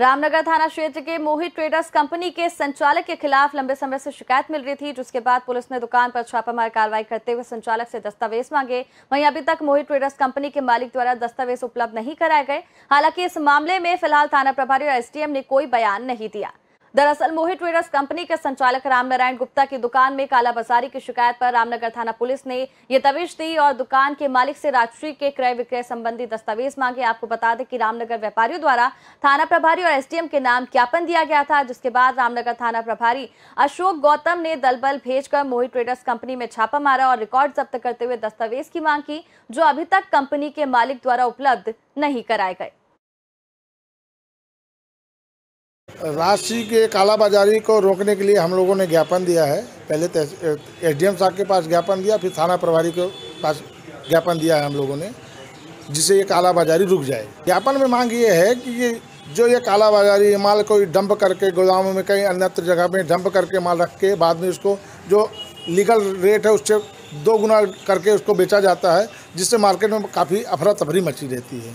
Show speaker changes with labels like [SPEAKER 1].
[SPEAKER 1] रामनगर थाना क्षेत्र के मोहित ट्रेडर्स कंपनी के संचालक के खिलाफ लंबे समय से शिकायत मिल रही थी जिसके बाद पुलिस ने दुकान पर छापामार कार्रवाई करते हुए संचालक से दस्तावेज मांगे वहीं अभी तक मोहित ट्रेडर्स कंपनी के मालिक द्वारा दस्तावेज उपलब्ध नहीं कराए गए हालांकि इस मामले में फिलहाल थाना प्रभारी और एसडीएम ने कोई बयान नहीं दिया दरअसल मोहित ट्रेडर्स कंपनी के संचालक रामनारायण गुप्ता की दुकान में कालाबाजारी की शिकायत पर रामनगर थाना पुलिस ने ये तवीज दी और दुकान के मालिक से राजश्री के क्रय विक्रय संबंधी दस्तावेज मांगे आपको बता दें कि रामनगर व्यापारियों द्वारा थाना प्रभारी और एसडीएम के नाम ज्ञापन दिया गया था जिसके बाद रामनगर थाना प्रभारी अशोक गौतम ने दलबल भेजकर मोहित ट्रेडर्स कंपनी में छापा मारा और रिकॉर्ड जब्त करते हुए दस्तावेज की मांग की जो अभी तक कंपनी के मालिक द्वारा उपलब्ध नहीं कराए गए
[SPEAKER 2] राशि के कालाबाजारी को रोकने के लिए हम लोगों ने ज्ञापन दिया है पहले तो एस डी साहब के पास ज्ञापन दिया फिर थाना प्रभारी के पास ज्ञापन दिया है हम लोगों ने जिससे ये कालाबाजारी रुक जाए ज्ञापन में मांग ये है कि ये जो ये कालाबाजारी माल कोई डंप करके गोदामों में कहीं अन्यत्र जगह में डंप करके माल रख के बाद में उसको जो लीगल रेट है उससे दो गुना करके उसको बेचा जाता है जिससे मार्केट में काफ़ी अफरा तफरी मची रहती है